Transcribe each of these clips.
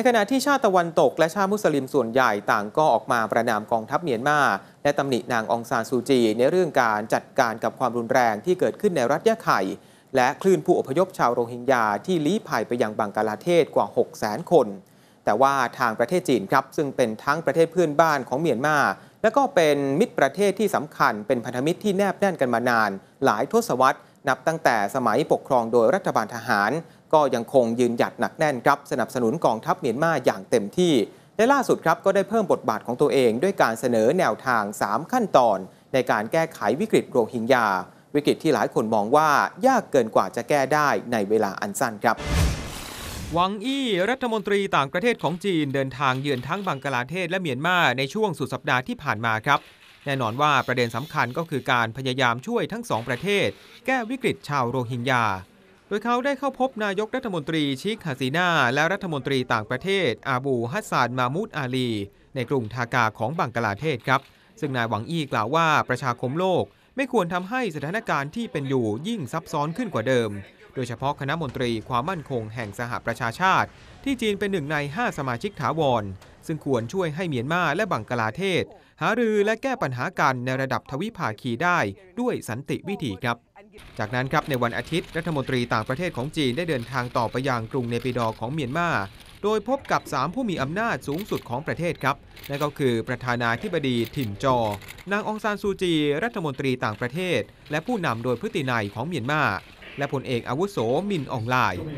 ในขณะที่ชาติตะวันตกและชาติมุสลิมส่วนใหญ่ต่างก็ออกมาประนามกองทัพเมียนมา และตำหนินางองซานซูจีในเรื่องการจัดการกับความรุนแรงที่เกิดขึ้นในรัฐยะไข่ และคลื่นผู้อพยพชาวโรฮิงญาที่ลี้ภัยไปยังบังกลาเทศกว่า6 0 0 0 0คน แต่ว่าทางประเทศจีนครับซึ่งเป็นทั้งประเทศเพื่อนบ้านของเมียนมาและก็เป็นมิตรประเทศที่สำคัญเป็นพันธมิตรที่แนบแน่นกันมานาน หลายทศวรรษนับตั้งแต่สมัยปกครองโดยรัฐบาลทหารก็ยังคงยืนหยัดหนักแน่นครับ สนับสนุนกองทัพเมียนมาอย่างเต็มที่ และล่าสุดครับ ก็ได้เพิ่มบทบาทของตัวเอง ด้วยการเสนอแนวทาง 3 ขั้นตอน ในการแก้ไขวิกฤตโรฮิงญาวิกฤตที่หลายคนมองว่ายากเกินกว่าจะแก้ได้ในเวลาอันสั้นครับ หวังอี้รัฐมนตรีต่างประเทศของจีนเดินทางเยือนทั้งบังกลาเทศและเมียนมาในช่วงสุดสัปดาห์ที่ผ่านมาครับ แน่นอนว่าประเด็นสำคัญก็คือการพยายามช่วยทั้งสองประเทศ แก้วิกฤตชาวโรฮิงญาโดยเขาได้เข้าพบนายกรัฐมนตรีชิคฮาซีนาและรัฐมนตรีต่างประเทศ อาบูฮัสซานมามูดอาลี ในกรุงทากาของบังกลาเทศครับ ซึ่งนายหวังอี้กล่าวว่า ประชาคมโลก ไม่ควรทำให้สถานการณ์ที่เป็นอยู่ยิ่งซับซ้อนขึ้นกว่าเดิม โดยเฉพาะคณะมนตรีความมั่นคงแห่งสหประชาชาติ ที่จีนเป็นหนึ่งใน5สมาชิกถาวรซึ่งควรช่วยให้เมียนมาและบังกลาเทศ หารือและแก้ปัญหากันในระดับทวิภาคีได้ ด้วยสันติวิธีครับ จากนั้นครับ ในวันอาทิตย์รัฐมนตรีต่างประเทศของจีนได้เดินทางต่อไปยังกรุงเนปิดอของเมียนมา โดยพบกับ 3 ผู้มีอำนาจสูงสุดของประเทศครับนั่นก็คือประธานาธิบดีถิ่นจอ นางองซานซูจี รัฐมนตรีต่างประเทศ และผู้นำโดยพฤตินัยของเมียนมาและผลเอกอาวุโสมินอองไล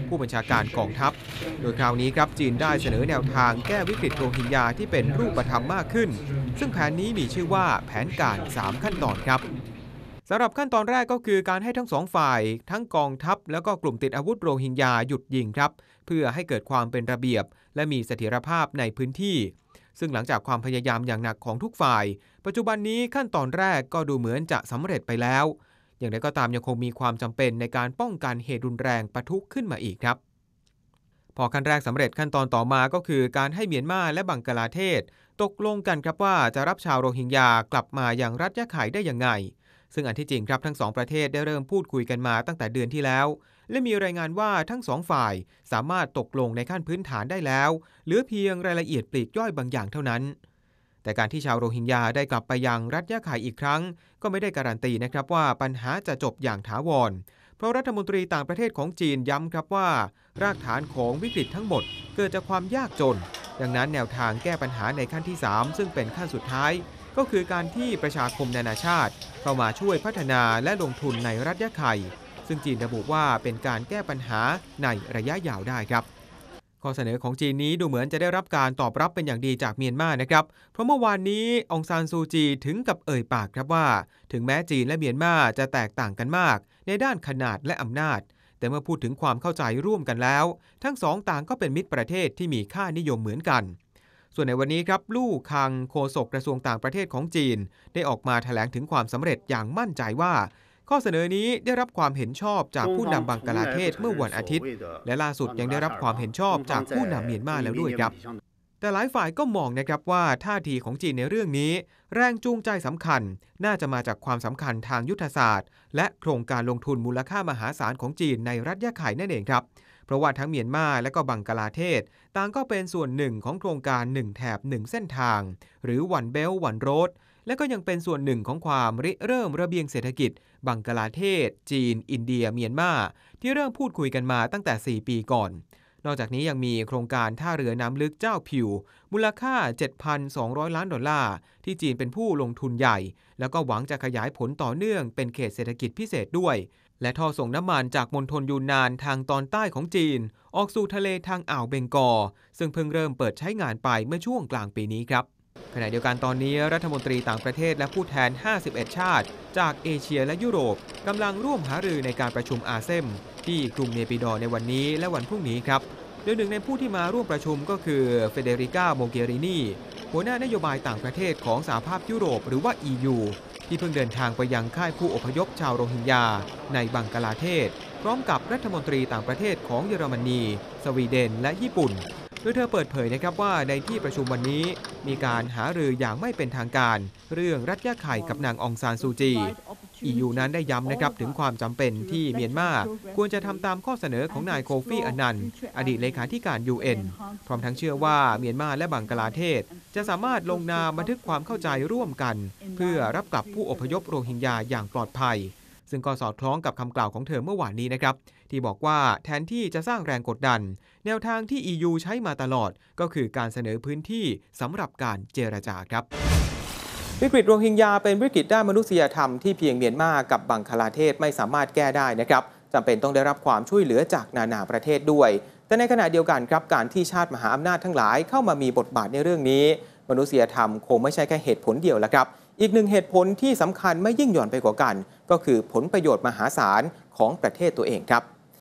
ผู้บัญชาการกองทัพ โดยคราวนี้ครับจีนได้เสนอแนวทางแก้วิกฤตโรฮิงญาที่เป็นรูปธรรมมากขึ้น ซึ่งแผนนี้มีชื่อว่าแผนการ 3 ขั้นตอนครับสำหรับขั้นตอนแรกก็คือการให้ทั้งสองฝ่าย ทั้งกองทัพ แล้วก็กลุ่มติดอาวุธโรฮิงญาหยุดยิงครับ เพื่อให้เกิดความเป็นระเบียบ และมีเสถียรภาพในพื้นที่ ซึ่งหลังจากความพยายามอย่างหนักของทุกฝ่าย ปัจจุบันนี้ขั้นตอนแรกก็ดูเหมือนจะสำเร็จไปแล้วอย่างไรก็ตามยังคงมีความจำเป็นในการป้องกันเหตุรุนแรงปะทุขึ้นมาอีกครับ พอขั้นแรกสำเร็จขั้นตอนต่อมาก็คือการให้เมียนมาและบังกลาเทศ ตกลงกันครับว่าจะรับชาวโรฮิงญากลับมาอย่างรัฐยะไขได้อย่างไง ซึ่งอันที่จริงครับทั้งสองประเทศได้เริ่มพูดคุยกันมาตั้งแต่เดือนที่แล้ว และมีรายงานว่าทั้งสองฝ่ายสามารถตกลงในขั้นพื้นฐานได้แล้วเหลือเพียงรายละเอียดปลีกย่อยบางอย่างเท่านั้นแต่การที่ชาวโรฮิงญาได้กลับไปยังรัฐยะไข่อีกครั้ง ก็ไม่ได้การันตีนะครับว่าปัญหาจะจบอย่างถาวร เพราะรัฐมนตรีต่างประเทศของจีนย้ำครับว่ารากฐานของวิกฤตทั้งหมด เกิดจากความยากจน ดังนั้นแนวทางแก้ปัญหาในขั้นที่ 3 ซึ่งเป็นขั้นสุดท้าย ก็คือการที่ประชาคมนานาชาติ เข้ามาช่วยพัฒนาและลงทุนในรัฐยะไข่ ซึ่งจีนระบุว่าเป็นการแก้ปัญหาในระยะยาวได้ครับข้อเสนอของจีนนี้ดูเหมือนจะได้รับการตอบรับเป็นอย่างดีจากเมียนมานะครับ เพราะเมื่อวานนี้องซานซูจีถึงกับเอ่ยปากครับว่า ถึงแม้จีนและเมียนมาจะแตกต่างกันมาก ในด้านขนาดและอำนาจ แต่เมื่อพูดถึงความเข้าใจร่วมกันแล้ว ทั้งสองต่างก็เป็นมิตรประเทศที่มีค่านิยมเหมือนกัน ส่วนในวันนี้ครับลู่คังโฆษกกระทรวงต่างประเทศของจีน ได้ออกมาแถลงถึงความสำเร็จอย่างมั่นใจว่าข้อเสนอนี้ได้รับความเห็นชอบจากผู้นำบังกลาเทศเมื่อวันอาทิตย์ และล่าสุดยังได้รับความเห็นชอบจากผู้นำเมียนมาแล้วด้วยครับ แต่หลายฝ่ายก็มองนะครับว่าท่าทีของจีนในเรื่องนี้ แรงจูงใจสำคัญ น่าจะมาจากความสำคัญทางยุทธศาสตร์ และโครงการลงทุนมูลค่ามหาศาลของจีนในรัฐยะไข่นั่นเองครับเพราะว่าทั้งเมียนมาและก็บังกลาเทศต่างก็เป็นส่วนหนึ่งของโครงการ 1 แถบ 1 เส้นทาง หรือวันเบลวันโรดและก็ยังเป็นส่วนหนึ่งของความริเริ่มระเบียงเศรษฐกิจ บังกลาเทศ จีน อินเดียเมียนมา ที่เริ่มพูดคุยกันมาตั้งแต่ 4 ปีก่อน นอกจากนี้ยังมีโครงการท่าเรือน้ำลึกเจ้าผิว มูลค่า 7,200 ล้านดอลลาร์ที่จีนเป็นผู้ลงทุนใหญ่ แล้วก็หวังจะขยายผลต่อเนื่องเป็นเขตเศรษฐกิจพิเศษด้วย และท่อส่งน้ำมันจากมณฑลยูนนานทางตอนใต้ของจีน ออกสู่ทะเลทางอ่าวเบงกอซึ่งเพิ่งเริ่มเปิดใช้งานไปเมื่อช่วงกลางปีนี้ครับขณะเดียวกันตอนนี้รัฐมนตรีต่างประเทศและผู้แทน 51 ชาติ จากเอเชียและยุโรปกำลังร่วมหารือในการประชุมอาเซม ที่กรุงเนปิดอในวันนี้และวันพรุ่งนี้ครับ โดยหนึ่งในผู้ที่มาร่วมประชุมก็คือเฟเดริกาโมเกรินีหัวหน้านโยบายต่างประเทศของสหภาพยุโรป หรือว่า EU ที่เพิ่งเดินทางไปยังค่ายผู้อพยพชาวโรฮิงญา ในบังกลาเทศ พร้อมกับรัฐมนตรีต่างประเทศของเยอรมนีสวีเดน และญี่ปุ่นโดยเธอเปิดเผยนะครับว่าในที่ประชุมวันนี้ มีการหารืออย่างไม่เป็นทางการ เรื่องรัฐยาไข่กับนางองซานซูจี อียูนั้นได้ย้ำนะครับถึงความจำเป็นที่เมียนมาควรจะทำตามข้อเสนอของนายโคฟี่อนันต์ อดีตเลขาธิการ UN พร้อมทั้งเชื่อว่าเมียนมาและบังกลาเทศ จะสามารถลงนามบันทึกความเข้าใจร่วมกัน เพื่อรับกลับผู้อพยพโรฮิงญาอย่างปลอดภัยซึ่งก็สอดคล้องกับคำกล่าวของเธอเมื่อวานนี้นะครับ ที่บอกว่าแทนที่จะสร้างแรงกดดัน แนวทางที่ EU ใช้มาตลอดก็คือการเสนอพื้นที่สำหรับการเจรจาครับ วิกฤตโรฮิงญาเป็นวิกฤตด้านมนุษยธรรม ที่เพียงเมียนมากับบังคลาเทศไม่สามารถแก้ได้นะครับจำเป็นต้องได้รับความช่วยเหลือจากนานาประเทศด้วยแต่ในขณะเดียวกันครับ การที่ชาติมหาอำนาจทั้งหลาย เข้ามามีบทบาทในเรื่องนี้ มนุษยธรรม คงไม่ใช่แค่เหตุผลเดียวละครับอีกหนึ่งเหตุผลที่สำคัญไม่ยิ่งหย่อนไปกว่ากัน ก็คือผลประโยชน์มหาศาลของประเทศตัวเองครับ